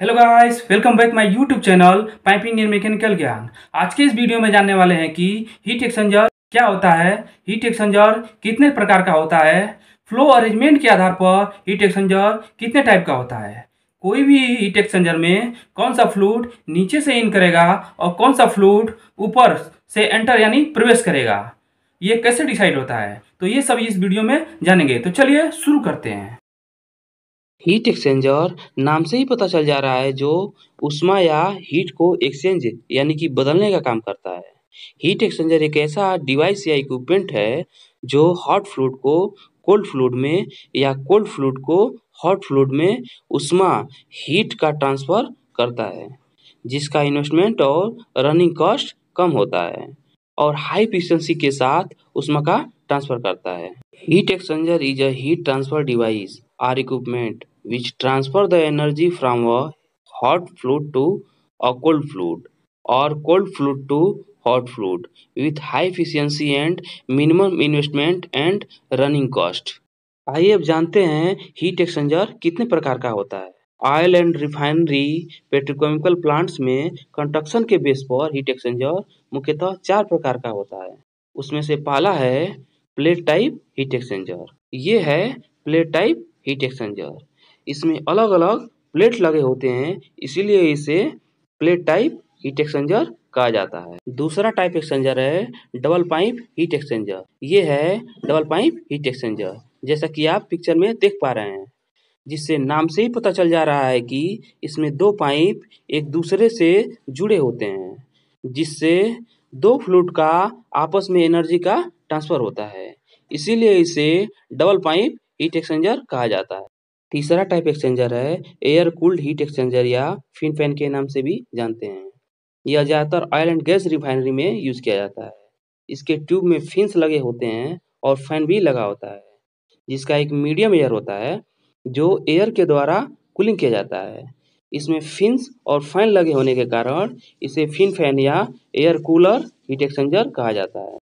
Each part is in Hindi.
Hello guys welcome back my YouTube channel piping and mechanical ज्ञान आज के इस वीडियो में जानने वाले हैं कि हीट एक्सचेंजर क्या होता है हीट एक्सचेंजर कितने प्रकार का होता है फ्लो अरेंजमेंट के आधार पर हीट एक्सचेंजर कितने टाइप का होता है कोई भी हीट एक्सचेंजर में कौन सा फ्लूड नीचे से इन करेगा और कौन सा फ्लूड ऊपर से एंटर यानी प्रवेश करेगा ये कैसे डिसाइड होता है तो ये सब इस वीडियो में जानेंगे तो चलिए शुरू करते हैं हीट एक्सचेंजर नाम से ही पता चल जा रहा है जो उष्मा या हीट को एक्सचेंज यानी कि बदलने का काम करता है हीट एक्सचेंजर एक ऐसा डिवाइस या इक्विपमेंट है जो हॉट फ्लूड को कोल्ड फ्लूड में या कोल्ड फ्लूड को हॉट फ्लूड में उष्मा हीट का ट्रांसफ़र करता है जिसका इन्वेस्टमेंट और रनिंग कॉस्ट कम होता है और हाई फिशेंसी के साथ उष्मा का ट्रांसफ़र करता है heat exchanger is a heat transfer device or equipment which transfer the energy from a hot fluid to a cold fluid or cold fluid to hot fluid with high efficiency and minimum investment and running cost. आइए अब जानते हैं हीट एक्सचेंजर कितने प्रकार का होता है oil and refinery petrochemical plants में कंस्ट्रक्शन के बेस पर हीट एक्सचेंजर मुख्यतः चार प्रकार का होता है उसमें से पहला है प्लेट टाइप हीट एक्सचेंजर ये है प्लेट टाइप हीट एक्सचेंजर इसमें अलग अलग प्लेट लगे होते हैं इसीलिए इसे प्लेट टाइप हीट एक्सचेंजर कहा जाता है दूसरा टाइप एक्सचेंजर है डबल पाइप हीट एक्सचेंजर ये है डबल पाइप हीट एक्सचेंजर जैसा कि आप पिक्चर में देख पा रहे हैं जिससे नाम से ही पता चल जा रहा है कि इसमें दो पाइप एक दूसरे से जुड़े होते हैं जिससे दो फ्लूड का आपस में एनर्जी का ट्रांसफर होता है इसीलिए इसे डबल पाइप हीट एक्सचेंजर कहा जाता है तीसरा टाइप एक्सचेंजर है एयर कूल्ड हीट एक्सचेंजर या फिन फैन के नाम से भी जानते हैं यह ज़्यादातर ऑयल एंड गैस रिफाइनरी में यूज़ किया जाता है इसके ट्यूब में फिन्स लगे होते हैं और फैन भी लगा होता है जिसका एक मीडियम एयर होता है जो एयर के द्वारा कूलिंग किया जाता है इसमें फिन्स और फैन लगे होने के कारण इसे फिन फैन या एयर कूलर हीट एक्सचेंजर कहा जाता है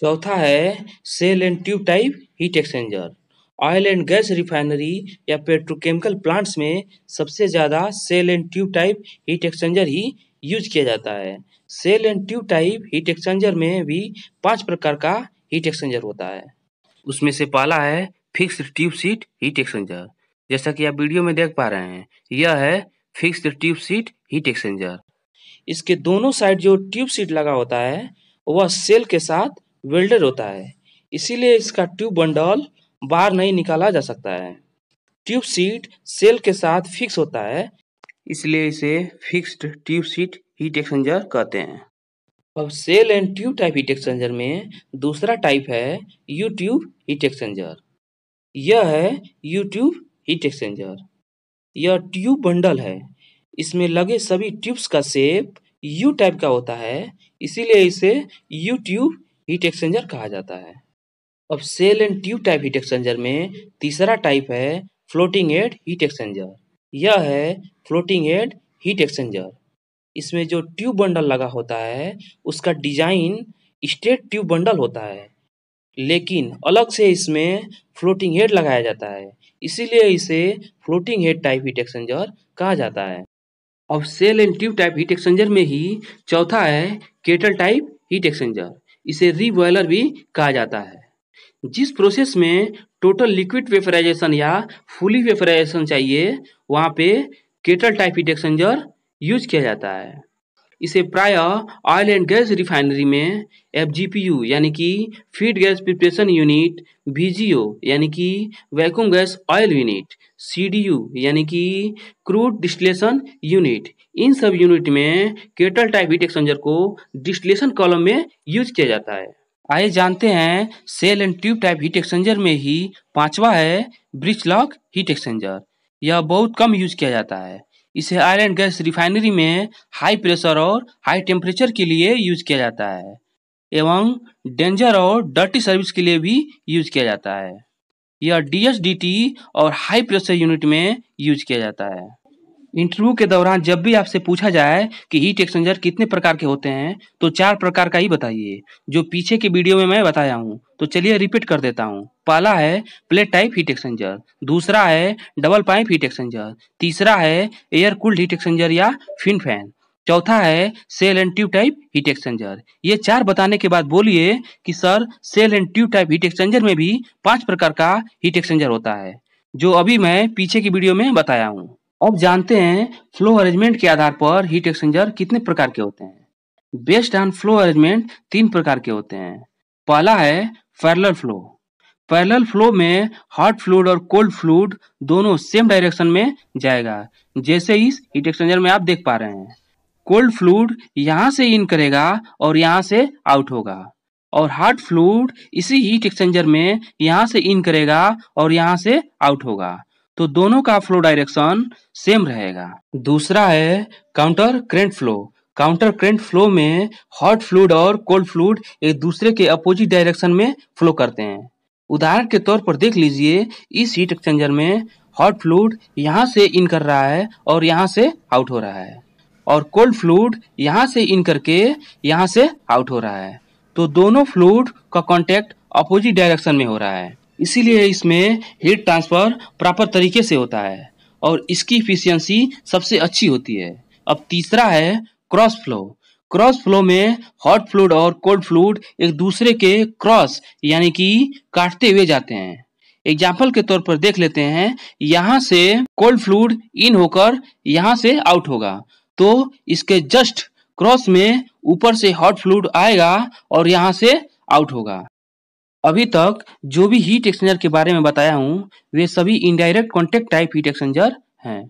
चौथा है shell and tube type heat exchanger oil and gas refinery या पेट्रोकेमिकल प्लांट्स में सबसे ज़्यादा shell and tube type heat exchanger ही यूज किया जाता है shell and tube type heat exchanger में भी पांच प्रकार का हीट एक्सचेंजर होता है उसमें से पहला है fix tube sheet heat exchanger जैसा कि आप वीडियो में देख पा रहे हैं यह है fix tube sheet heat exchanger इसके दोनों साइड जो ट्यूब सीट लगा होता है वह सेल के साथ वेल्डेड होता है इसीलिए इसका ट्यूब बंडल बाहर नहीं निकाला जा सकता है ट्यूब सीट सेल के साथ फिक्स होता है इसलिए इसे fixed tube sheet heat exchanger कहते हैं अब shell and tube type heat exchanger में दूसरा टाइप है यू ट्यूब हीट एक्सचेंजर यह है यू ट्यूब हीट एक्सचेंजर यह ट्यूब बंडल है इसमें लगे सभी ट्यूब्स का सेप यू टाइप का होता है इसीलिए इसे यू ट्यूब हीट एक्सचेंजर कहा जाता है अब shell and tube type heat exchanger में तीसरा टाइप है फ्लोटिंग हेड हीट एक्सचेंजर यह है फ्लोटिंग हेड हीट एक्सचेंजर इसमें जो ट्यूब बंडल लगा होता है उसका डिजाइन स्ट्रेट ट्यूब बंडल होता है लेकिन अलग से इसमें फ्लोटिंग हेड लगाया जाता है इसीलिए इसे floating head type heat exchanger कहा जाता है अब shell and tube type heat exchanger में ही चौथा है केटल टाइप हीट एक्सचेंजर इसे रीबॉयलर भी कहा जाता है जिस प्रोसेस में टोटल लिक्विड वेफराइजेशन या फुली वेफराइजेशन चाहिए वहाँ पे kettle type heat exchanger use किया जाता है इसे प्रायः ऑयल एंड गैस रिफाइनरी में एफ यानी कि feed gas preparation unit V यानी कि vacuum gas oil unit C यानी कि क्रूड डिस्टिलेशन यूनिट इन सब यूनिट में केटल टाइप हीट एक्सचेंजर को डिस्टिलेशन कॉलम में यूज किया जाता है आइए जानते हैं shell and tube type heat exchanger में ही पांचवा है ब्रिज लॉक हीट एक्सचेंजर यह बहुत कम यूज किया जाता है इसे आयल एंड गैस रिफाइनरी में हाई प्रेशर और हाई टेम्परेचर के लिए यूज किया जाता है एवं डेंजर और डर्टी सर्विस के लिए भी यूज किया जाता है यह डी और हाई प्रेशर यूनिट में यूज किया जाता है इंटरव्यू के दौरान जब भी आपसे पूछा जाए कि हीट एक्सचेंजर कितने प्रकार के होते हैं तो चार प्रकार का ही बताइए जो पीछे के वीडियो में मैं बताया हूँ तो चलिए रिपीट कर देता हूँ पहला है प्लेट टाइप हीट एक्सचेंजर दूसरा है डबल पाइप हीट एक्सचेंजर तीसरा है एयर कूल्ड हीट एक्सचेंजर या फिन फैन चौथा है shell and tube type heat exchanger ये चार बताने के बाद बोलिए कि sir shell and tube type heat exchanger में भी पांच प्रकार का हीट एक्सचेंजर होता है जो अभी मैं पीछे की वीडियो में बताया हूँ अब जानते हैं फ्लो अरेंजमेंट के आधार पर हीट एक्सचेंजर कितने प्रकार के होते हैं बेस्ड ऑन फ्लो अरेंजमेंट तीन प्रकार के होते हैं पहला है पैरेलल फ्लो पैरेलल फ्लो में हॉट फ्लूड और कोल्ड फ्लूड दोनों सेम डायरेक्शन में जाएगा जैसे इस हीट एक्सचेंजर में आप देख पा रहे हैं कोल्ड फ्लूड यहाँ से इन करेगा और यहाँ से आउट होगा और हॉट फ्लूड इसी हीट एक्सचेंजर में यहाँ से इन करेगा और यहाँ से आउट होगा तो दोनों का फ्लो डायरेक्शन सेम रहेगा दूसरा है counter current flow counter current flow में हॉट फ्लूड और कोल्ड फ्लूड एक दूसरे के अपोजिट डायरेक्शन में फ्लो करते हैं उदाहरण के तौर पर देख लीजिए इस हीट एक्सचेंजर में हॉट फ्लूड यहाँ से इन कर रहा है और यहाँ से आउट हो रहा है और कोल्ड फ्लूड यहाँ से इन करके यहाँ से आउट हो रहा है तो दोनों फ्लूड का कांटेक्ट अपोजिट डायरेक्शन में हो रहा है इसीलिए इसमें हीट ट्रांसफ़र प्रॉपर तरीके से होता है और इसकी इफिशियंसी सबसे अच्छी होती है अब तीसरा है क्रॉस फ्लो क्रॉस फ्लो में हॉट फ्लूड और कोल्ड फ्लूड एक दूसरे के क्रॉस यानी कि काटते हुए जाते हैं एग्जाम्पल के तौर पर देख लेते हैं यहाँ से कोल्ड फ्लूड इन होकर यहाँ से आउट होगा तो इसके जस्ट क्रॉस में ऊपर से हॉट फ्लूड आएगा और यहाँ से आउट होगा अभी तक जो भी हीट एक्सचेंजर के बारे में बताया हूँ वे सभी indirect contact type heat exchanger हैं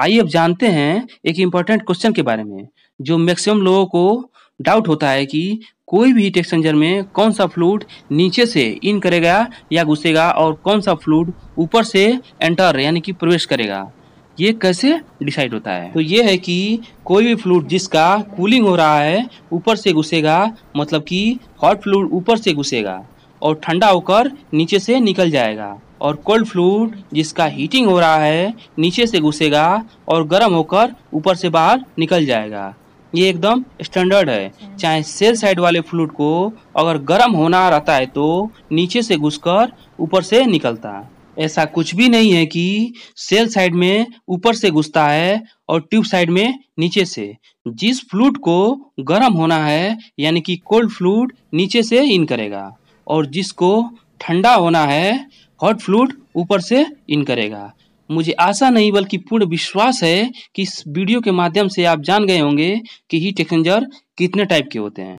आइए अब जानते हैं एक इम्पोर्टेंट क्वेश्चन के बारे में जो मैक्सिमम लोगों को डाउट होता है कि कोई भी हीट एक्सचेंजर में कौन सा फ्लूड नीचे से इन करेगा या घुसेगा और कौन सा फ्लूड ऊपर से एंटर यानी कि प्रवेश करेगा ये कैसे डिसाइड होता है तो ये है कि कोई भी फ्लूड जिसका कूलिंग हो रहा है ऊपर से घुसेगा मतलब कि हॉट फ्लूड ऊपर से घुसेगा और ठंडा होकर नीचे से निकल जाएगा और कोल्ड फ्लूड जिसका हीटिंग हो रहा है नीचे से घुसेगा और गर्म होकर ऊपर से बाहर निकल जाएगा ये एकदम स्टैंडर्ड है चाहे सेल साइड वाले फ्लूड को अगर गर्म होना रहता है तो नीचे से घुसकर ऊपर से निकलता है ऐसा कुछ भी नहीं है कि सेल साइड में ऊपर से घुसता है और ट्यूब साइड में नीचे से जिस फ्लूड को गर्म होना है यानी कि कोल्ड फ्लूड नीचे से इन करेगा और जिसको ठंडा होना है हॉट फ्लूड ऊपर से इन करेगा मुझे आशा नहीं बल्कि पूर्ण विश्वास है कि इस वीडियो के माध्यम से आप जान गए होंगे कि हीट एक्सचेंजर कितने टाइप के होते हैं